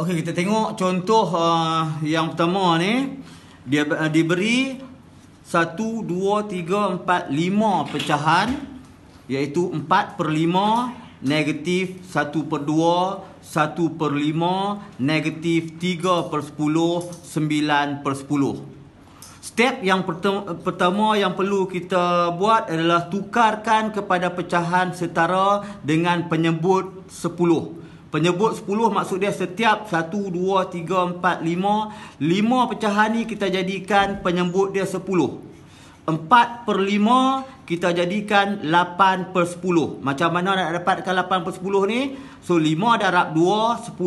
Okey, kita tengok contoh uh, yang pertama ni. Dia uh, diberi 1, 2, 3, 4, 5 pecahan. Iaitu 4 per 5, negatif 1 per 2, 1 per 5, negatif 3 per 10, 9 per 10. Step yang pertama yang perlu kita buat adalah tukarkan kepada pecahan setara dengan penyebut 10. Penyebut 10 maksud dia setiap 1, 2, 3, 4, 5 5 pecahan ni kita jadikan penyebut dia 10 4 per 5 kita jadikan 8 per 10 Macam mana nak dapatkan 8 per 10 ni? So 5 darab 2, 10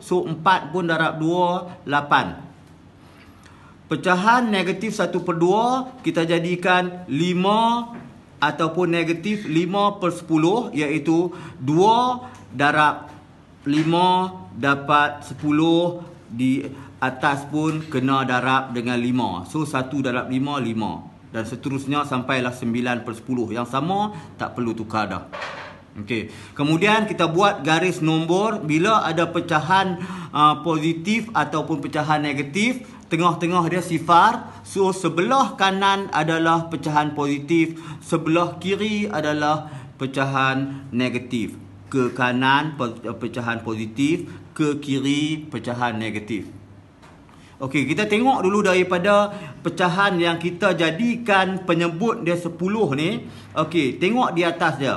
So 4 pun darab 2, 8 Pecahan negatif 1 per 2 Kita jadikan 5 Ataupun negatif 5 per 10 Iaitu 2 darab Lima dapat sepuluh di atas pun kena darab dengan lima. So satu darab lima lima dan seterusnya sampailah sembilan per sepuluh Yang sama tak perlu tukar dah. Okey. Kemudian kita buat garis nombor bila ada pecahan uh, positif ataupun pecahan negatif, tengah-tengah dia sifar. So sebelah kanan adalah pecahan positif, sebelah kiri adalah pecahan negatif ke kanan eh, pecahan positif, ke kiri pecahan negatif. Okey, kita tengok dulu daripada pecahan yang kita jadikan penyebut dia 10 ni. Okey, tengok di atas dia.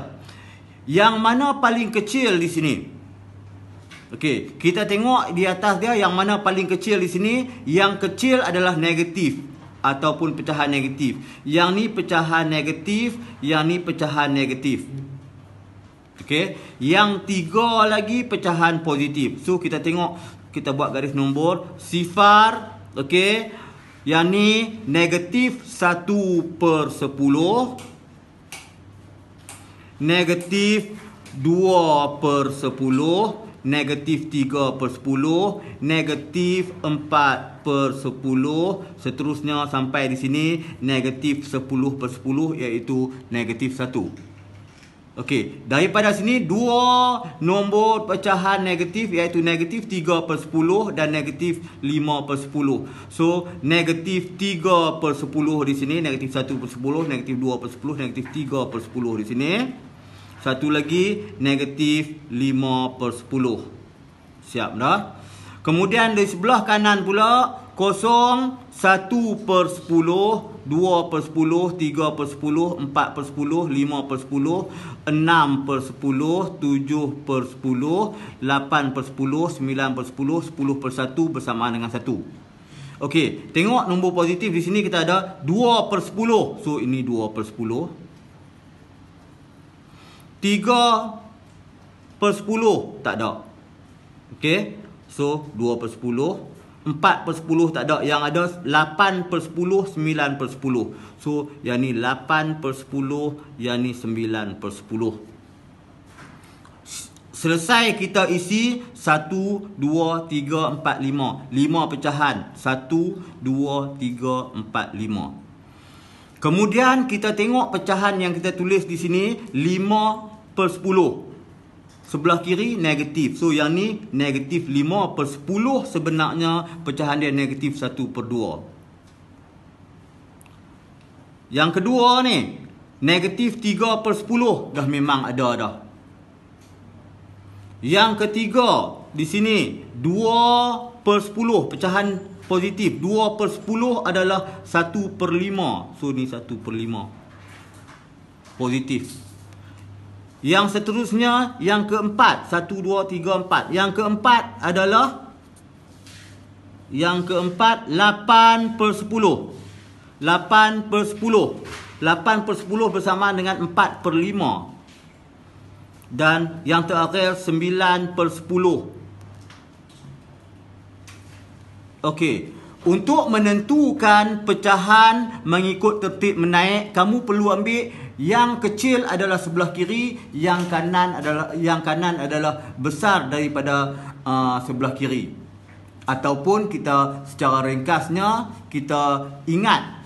Yang mana paling kecil di sini? Okey, kita tengok di atas dia yang mana paling kecil di sini? Yang kecil adalah negatif ataupun pecahan negatif. Yang ni pecahan negatif, yang ni pecahan negatif. Okey, yang tiga lagi pecahan positif. So kita tengok kita buat garis nombor sifar okey. Yang ni negatif 1 per 10 Negatif 2 per 10 Negatif 3 per 10 Negatif 4 per 10 Seterusnya sampai di sini Negatif 10 per 10 Iaitu negatif Okey, daripada sini dua nombor pecahan negatif iaitu negatif 3 per 10 dan negatif 5 per 10. So, negatif 3 per 10 di sini, negatif 1 per 10, negatif 2 per 10, negatif 3 per 10 di sini. Satu lagi, negatif 5 per 10. Siap dah. Kemudian dari sebelah kanan pula, kosong 1 per 10 2 per 10, 3 per 10, 4 per 10, 5 per 10, 6 per 10, 7 per 10, 8 per 10, 9 per 10, 10 per 1 bersamaan dengan 1. Okey, tengok nombor positif di sini kita ada 2 per 10. So, ini 2 per 10. 3 per 10, tak ada. Okey, so 2 per 10. 4 per 10 tak ada Yang ada 8 per 10 9 per 10 So yang ni 8 per 10 Yang ni 9 per 10 Selesai kita isi 1, 2, 3, 4, 5 5 pecahan 1, 2, 3, 4, 5 Kemudian kita tengok pecahan yang kita tulis di sini 5 per 10 Sebelah kiri negatif. So yang ni negatif 5 per 10 sebenarnya pecahan dia negatif 1 per 2. Yang kedua ni negatif 3 per 10 dah memang ada dah. Yang ketiga di sini 2 per 10 pecahan positif. 2 per 10 adalah 1 per 5. So ni 1 per 5. Positif. Positif. Yang seterusnya, yang keempat. Satu, dua, tiga, empat. Yang keempat adalah... Yang keempat, lapan per sepuluh. Lapan per sepuluh. Lapan per sepuluh bersama dengan empat per lima. Dan yang terakhir, sembilan per sepuluh. Okey. Untuk menentukan pecahan mengikut tertib menaik, kamu perlu ambil yang kecil adalah sebelah kiri, yang kanan adalah yang kanan adalah besar daripada uh, sebelah kiri. Ataupun kita secara ringkasnya kita ingat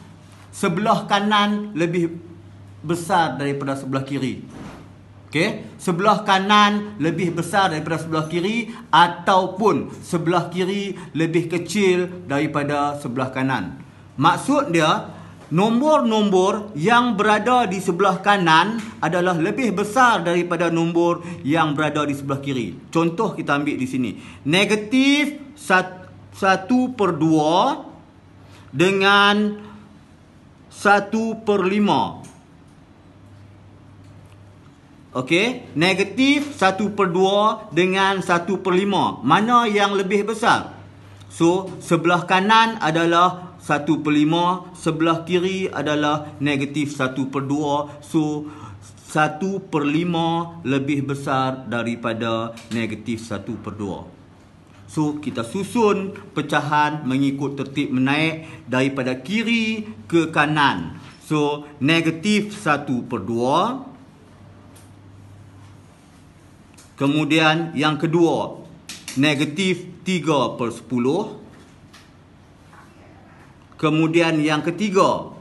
sebelah kanan lebih besar daripada sebelah kiri. Okay, sebelah kanan lebih besar daripada sebelah kiri ataupun sebelah kiri lebih kecil daripada sebelah kanan. Maksud dia nombor-nombor yang berada di sebelah kanan adalah lebih besar daripada nombor yang berada di sebelah kiri. Contoh kita ambil di sini. Negatif 1 per 2 dengan 1 per Okey, negatif 1 per 2 dengan 1 per 5. Mana yang lebih besar? So, sebelah kanan adalah 1 per 5. Sebelah kiri adalah negatif 1 per 2. So, 1 per 5 lebih besar daripada negatif 1 per 2. So, kita susun pecahan mengikut tertib menaik daripada kiri ke kanan. So, negatif 1 per 2. Kemudian yang kedua Negatif 3 per 10 Kemudian yang ketiga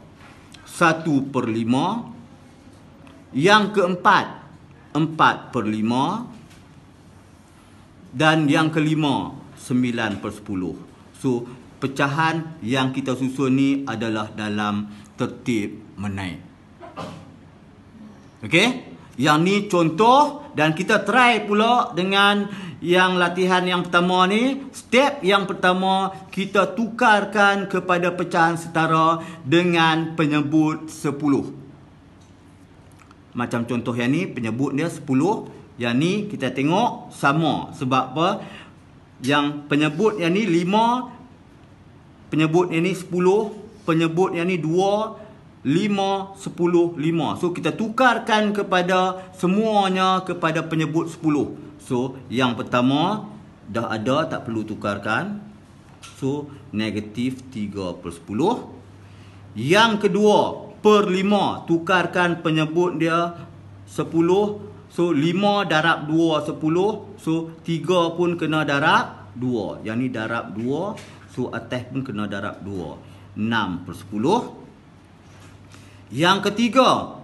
1 per 5 Yang keempat 4 per 5 Dan yang kelima 9 per 10 So pecahan yang kita susun ni adalah dalam tertib menaik Okay? Yang ni contoh dan kita try pula dengan yang latihan yang pertama ni. Step yang pertama kita tukarkan kepada pecahan setara dengan penyebut 10. Macam contoh yang ni penyebut dia 10. Yang ni kita tengok sama. Sebab apa? Yang penyebut yang ni 5. Penyebut yang ni 10. Penyebut yang ni 2. 5, 10, 5 So kita tukarkan kepada semuanya kepada penyebut 10 So yang pertama dah ada tak perlu tukarkan So negatif 3 per 10 Yang kedua per 5 tukarkan penyebut dia 10 So 5 darab 2 10 So 3 pun kena darab 2 Yang ni darab 2 So atas pun kena darab 2 6 per 10 yang ketiga,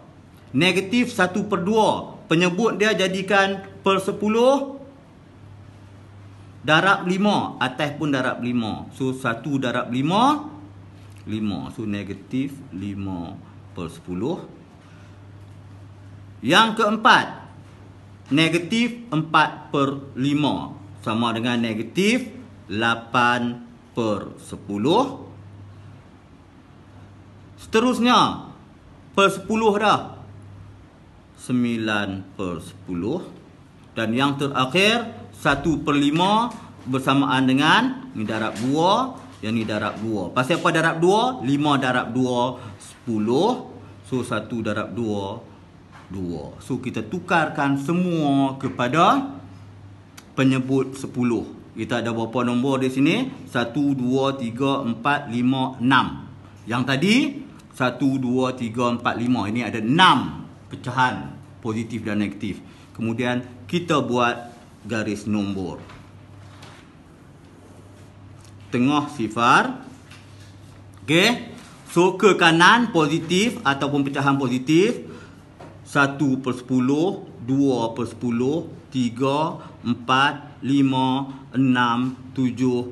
negatif 1 per 2. Penyebut dia jadikan per 10 darab 5. Atas pun darab 5. So, 1 darab 5, 5. So, negatif 5 per 10. Yang keempat, negatif 4 per 5. Sama dengan negatif 8 per 10. Seterusnya, per 10 dah. 9 per 10. Dan yang terakhir, 1 per 5 bersamaan dengan ni darab 2, yang ni darab 2. Pasal apa darab 2? 5 darab 2, 10. So, 1 darab 2, 2. So, kita tukarkan semua kepada penyebut 10. Kita ada berapa nombor di sini? 1, 2, 3, 4, 5, 6. Yang tadi, satu, dua, tiga, empat, lima. Ini ada enam pecahan positif dan negatif Kemudian kita buat garis nombor Tengah sifar Okay, So ke kanan positif ataupun pecahan positif satu per sepuluh, dua per sepuluh, tiga, empat, lima, enam, tujuh,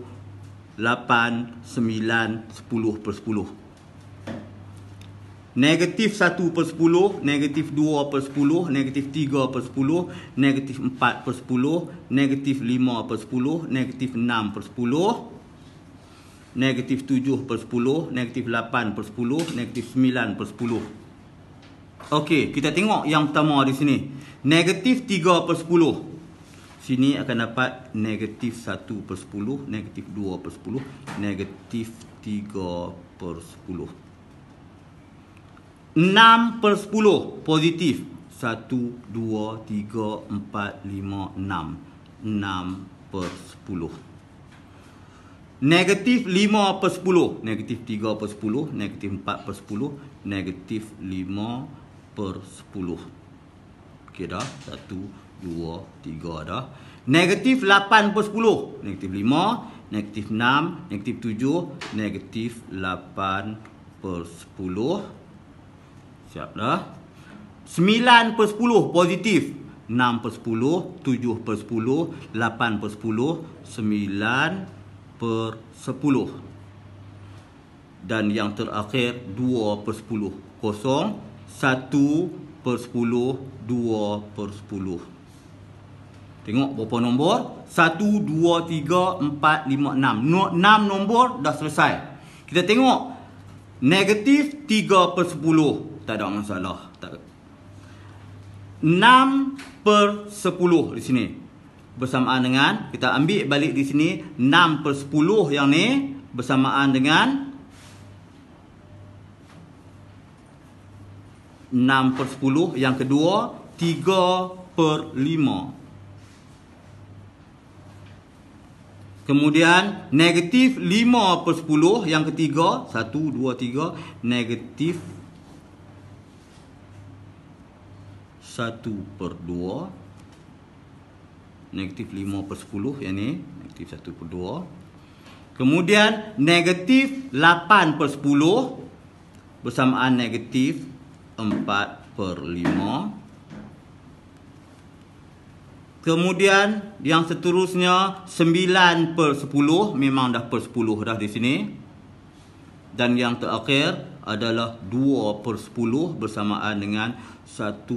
lapan, sembilan, sepuluh per sepuluh. Negatif 1 per 10, negatif 2 per 10, negatif 3 per 10, negatif 4 per 10, negatif 5 per 10, negatif 6 per 10, negatif 7 per 10, negatif 8 per 10, negatif 9 per 10. Okey, kita tengok yang pertama di sini. Negatif 3 per 10. Sini akan dapat negatif 1 per 10, negatif 2 per 10, negatif 3 per 10. 6 per 10 positif 1, 2, 3, 4, 5, 6 6 per 10 Negatif 5 per 10 Negatif 3 per 10 Negatif 4 per 10 Negatif 5 per 10 Okey dah 1, 2, 3 dah Negatif 8 per 10 Negatif 5 Negatif 6 Negatif 7 Negatif 8 per 10 Negatif 8 per 10 Siap dah. 9 per 10 positif. 6 per 10, 7 per 10, 8 per 10, 9 per 10. Dan yang terakhir 2 per 10 kosong. 1 per 10, 2 per 10. Tengok berapa nombor. 1, 2, 3, 4, 5, 6. 6 nombor dah selesai. Kita tengok. Negatif 3 per 10 tak ada masalah. Tak. 6 per 10 di sini. Bersamaan dengan, kita ambil balik di sini. 6 per 10 yang ni. Bersamaan dengan. 6 per 10. Yang kedua, 3 per 5. Kemudian, negatif 5 per 10. Yang ketiga, 1, 2, 3. Negatif 1 per 2 Negatif 5 per 10 yang ni Negatif 1 per 2 Kemudian negatif 8 per 10 Bersamaan negatif 4 per 5 Kemudian yang seterusnya 9 per 10 Memang dah per 10 dah di sini dan yang terakhir adalah 2 per 10 bersamaan dengan 1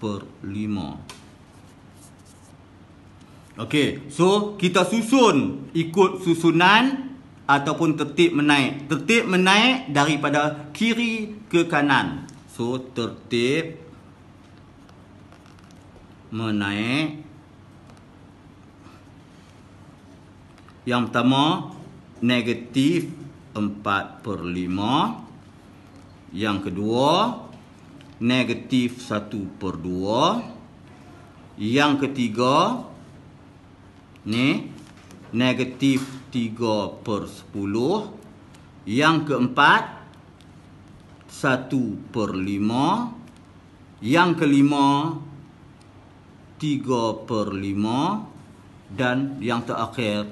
per 5. Okey, so kita susun ikut susunan ataupun tertib menaik. Tertib menaik daripada kiri ke kanan. So, tertib menaik. Yang pertama, negatif empat per lima. Yang kedua, negatif satu per dua. Yang ketiga, ni, negatif tiga per sepuluh. Yang keempat, satu per lima. Yang kelima, tiga per lima. Dan yang terakhir,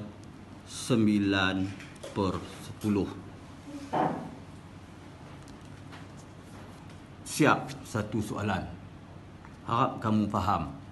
sembilan per 10 Siap satu soalan Harap kamu faham